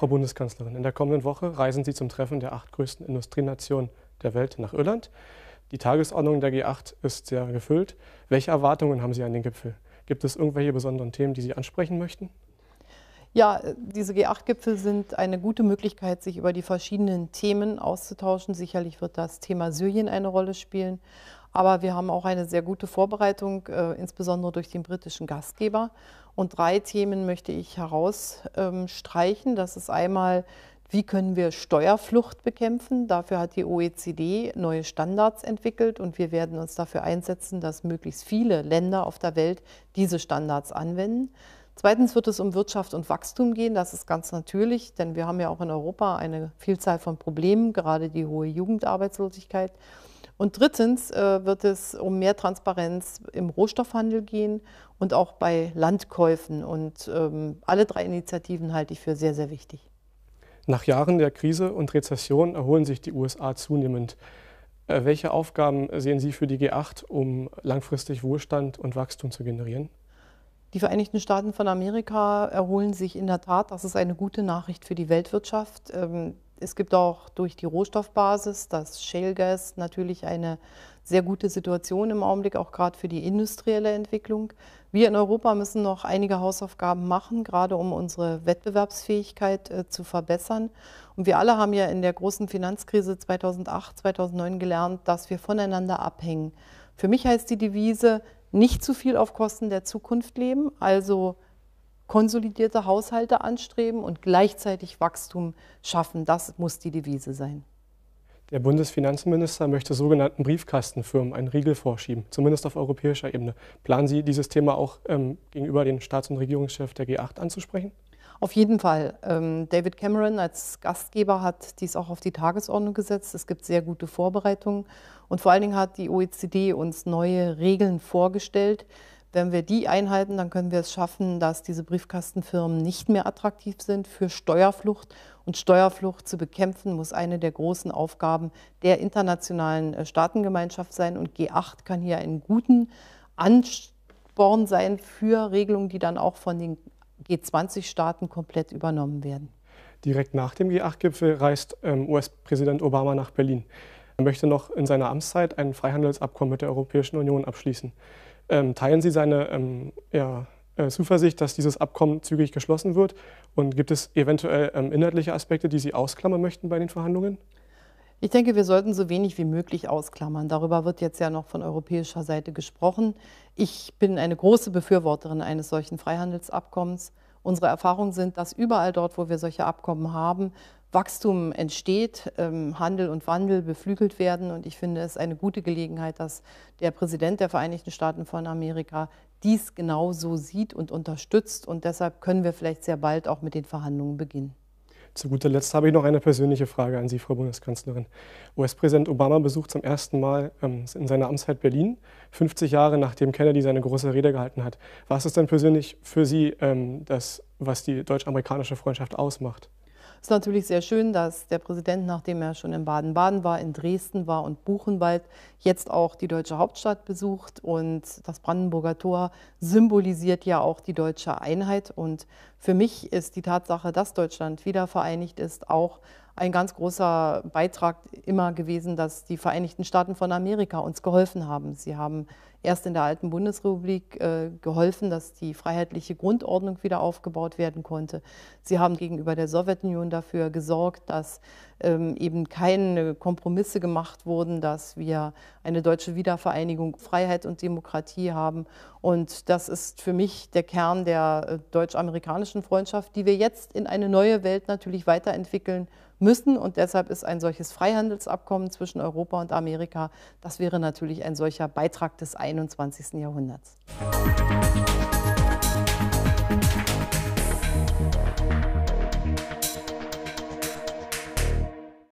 Frau Bundeskanzlerin, in der kommenden Woche reisen Sie zum Treffen der acht größten Industrienationen der Welt nach Irland. Die Tagesordnung der G8 ist sehr gefüllt. Welche Erwartungen haben Sie an den Gipfel? Gibt es irgendwelche besonderen Themen, die Sie ansprechen möchten? Ja, diese G8-Gipfel sind eine gute Möglichkeit, sich über die verschiedenen Themen auszutauschen. Sicherlich wird das Thema Syrien eine Rolle spielen. Aber wir haben auch eine sehr gute Vorbereitung, äh, insbesondere durch den britischen Gastgeber. Und drei Themen möchte ich herausstreichen. das ist einmal, wie können wir Steuerflucht bekämpfen? Dafür hat die OECD neue Standards entwickelt und wir werden uns dafür einsetzen, dass möglichst viele Länder auf der Welt diese Standards anwenden. Zweitens wird es um Wirtschaft und Wachstum gehen. Das ist ganz natürlich, denn wir haben ja auch in Europa eine Vielzahl von Problemen, gerade die hohe Jugendarbeitslosigkeit. Und drittens äh, wird es um mehr Transparenz im Rohstoffhandel gehen und auch bei Landkäufen. Und ähm, alle drei Initiativen halte ich für sehr, sehr wichtig. Nach Jahren der Krise und Rezession erholen sich die USA zunehmend. Äh, welche Aufgaben sehen Sie für die G8, um langfristig Wohlstand und Wachstum zu generieren? Die Vereinigten Staaten von Amerika erholen sich in der Tat. Das ist eine gute Nachricht für die Weltwirtschaft. Ähm, es gibt auch durch die Rohstoffbasis, das Shale Gas, natürlich eine sehr gute Situation im Augenblick, auch gerade für die industrielle Entwicklung. Wir in Europa müssen noch einige Hausaufgaben machen, gerade um unsere Wettbewerbsfähigkeit äh, zu verbessern. Und wir alle haben ja in der großen Finanzkrise 2008, 2009 gelernt, dass wir voneinander abhängen. Für mich heißt die Devise, nicht zu viel auf Kosten der Zukunft leben, also konsolidierte Haushalte anstreben und gleichzeitig Wachstum schaffen. Das muss die Devise sein. Der Bundesfinanzminister möchte sogenannten Briefkastenfirmen einen Riegel vorschieben, zumindest auf europäischer Ebene. Planen Sie dieses Thema auch ähm, gegenüber den Staats- und Regierungschefs der G8 anzusprechen? Auf jeden Fall. Ähm, David Cameron als Gastgeber hat dies auch auf die Tagesordnung gesetzt. Es gibt sehr gute Vorbereitungen. Und vor allen Dingen hat die OECD uns neue Regeln vorgestellt. Wenn wir die einhalten, dann können wir es schaffen, dass diese Briefkastenfirmen nicht mehr attraktiv sind für Steuerflucht. Und Steuerflucht zu bekämpfen, muss eine der großen Aufgaben der internationalen äh, Staatengemeinschaft sein. Und G8 kann hier einen guten Ansporn sein für Regelungen, die dann auch von den G20-Staaten komplett übernommen werden. Direkt nach dem G8-Gipfel reist ähm, US-Präsident Obama nach Berlin. Er möchte noch in seiner Amtszeit ein Freihandelsabkommen mit der Europäischen Union abschließen. Ähm, teilen Sie seine ähm, ja, äh, Zuversicht, dass dieses Abkommen zügig geschlossen wird? Und gibt es eventuell inhaltliche Aspekte, die Sie ausklammern möchten bei den Verhandlungen? Ich denke, wir sollten so wenig wie möglich ausklammern. Darüber wird jetzt ja noch von europäischer Seite gesprochen. Ich bin eine große Befürworterin eines solchen Freihandelsabkommens. Unsere Erfahrungen sind, dass überall dort, wo wir solche Abkommen haben, Wachstum entsteht, ähm, Handel und Wandel beflügelt werden. Und ich finde es eine gute Gelegenheit, dass der Präsident der Vereinigten Staaten von Amerika dies genau so sieht und unterstützt. Und deshalb können wir vielleicht sehr bald auch mit den Verhandlungen beginnen. Zu guter Letzt habe ich noch eine persönliche Frage an Sie, Frau Bundeskanzlerin. US-Präsident Obama besucht zum ersten Mal ähm, in seiner Amtszeit Berlin, 50 Jahre nachdem Kennedy seine große Rede gehalten hat. Was ist denn persönlich für Sie ähm, das, was die deutsch-amerikanische Freundschaft ausmacht? Es ist natürlich sehr schön, dass der Präsident, nachdem er schon in Baden-Baden war, in Dresden war und Buchenwald, jetzt auch die deutsche Hauptstadt besucht. Und das Brandenburger Tor symbolisiert ja auch die deutsche Einheit. Und für mich ist die Tatsache, dass Deutschland wieder vereinigt ist, auch ein ganz großer Beitrag immer gewesen, dass die Vereinigten Staaten von Amerika uns geholfen haben. Sie haben erst in der alten Bundesrepublik äh, geholfen, dass die freiheitliche Grundordnung wieder aufgebaut werden konnte. Sie haben gegenüber der Sowjetunion dafür gesorgt, dass ähm, eben keine Kompromisse gemacht wurden, dass wir eine deutsche Wiedervereinigung, Freiheit und Demokratie haben. Und das ist für mich der Kern der äh, deutsch-amerikanischen Freundschaft, die wir jetzt in eine neue Welt natürlich weiterentwickeln müssen. Und deshalb ist ein solches Freihandelsabkommen zwischen Europa und Amerika, das wäre natürlich ein solcher Beitrag des 21. Jahrhunderts. Musik